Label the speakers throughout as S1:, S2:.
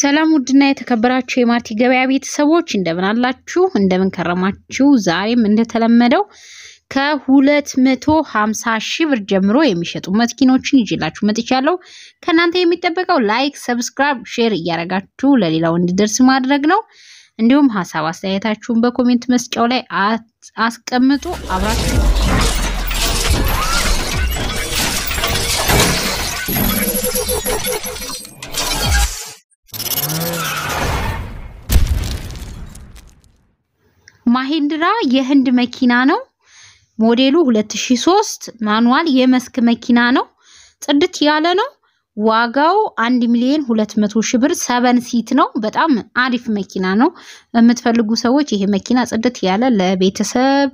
S1: ሰላም ውድና የተከበራችሁ የማርቲ ገበያ ቤተሰቦች እንደምን አላችሁ? እንደምን ከረማችሁ? ዛሬም እንደተለመደው ከ250 ሺህ ብር ጀምሮ የሚሸጡ መስኪኖችን ይዤላችሁ መጥቻለሁ። ከእናንተ የሚጠበቀው ላይክ፣ ሰብስክራይብ፣ ሼር እያደረጋችሁ ለሌላው እንዲደርስ ማድረግ ነው። እንዲሁም ሀሳብ አስተያየታችሁን በኮሜንት መስጫው ላይ አስቀምጡ። አብራችሁ ማሂንድራ የህንድ መኪና ነው። ሞዴሉ 2003 ማኑዋል የመስክ መኪና ነው። ጽድት ያለ ነው። ዋጋው አንድ ሚሊዮን ሁለት መቶ ሺህ ብር ሰበን ሲት ነው። በጣም አሪፍ መኪና ነው። የምትፈልጉ ሰዎች ይሄ መኪና ጽድት ያለ ለቤተሰብ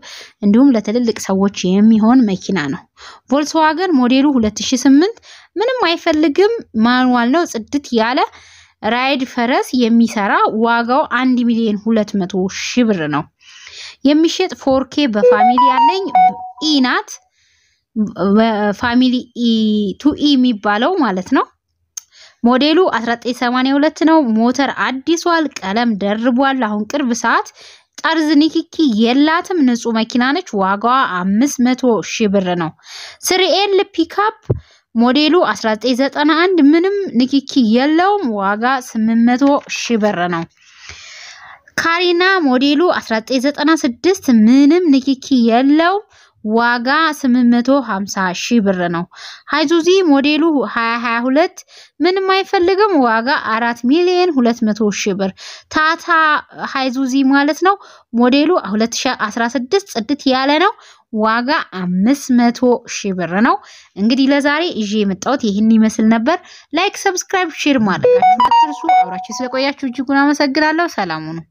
S1: እንዲሁም ለትልልቅ ሰዎች የሚሆን መኪና ነው። ቮልስዋገን ሞዴሉ 2008 ምንም አይፈልግም፣ ማኑዋል ነው። ጽድት ያለ ራይድ ፈረስ የሚሰራ ዋጋው አንድ ሚሊዮን ሁለት መቶ ሺህ ብር ነው። የሚሸጥ ፎርኬ በፋሚሊ ያለኝ ኢናት ፋሚሊ ቱኢ የሚባለው ማለት ነው። ሞዴሉ 1982 ነው። ሞተር አዲሷል፣ ቀለም ደርቧል። አሁን ቅርብ ሰዓት ጠርዝ ንክኪ የላትም። ንጹህ መኪና ነች። ዋጋዋ 500 ሺህ ብር ነው። ስሪኤል ፒካፕ ሞዴሉ 1991 ምንም ንክኪ የለውም። ዋጋ 800 ሺህ ብር ነው። ካሪና ሞዴሉ 1996 ምንም ንክኪ የለውም። ዋጋ 850 ሺህ ብር ነው። ሃይዙዚ ሞዴሉ 2022 ምንም አይፈልግም። ዋጋ 4 ሚሊዮን 200 ሺህ ብር። ታታ ሃይዙዚ ማለት ነው። ሞዴሉ 2016 ጽድት ያለ ነው። ዋጋ 500 ሺህ ብር ነው። እንግዲህ ለዛሬ ይዤ የመጣሁት ይህን ይመስል ነበር። ላይክ፣ ሰብስክራይብ፣ ሼር ማድረጋችሁ አትርሱ። አብራችሁ ስለቆያችሁ እጅጉን አመሰግናለሁ። ሰላሙ ነው።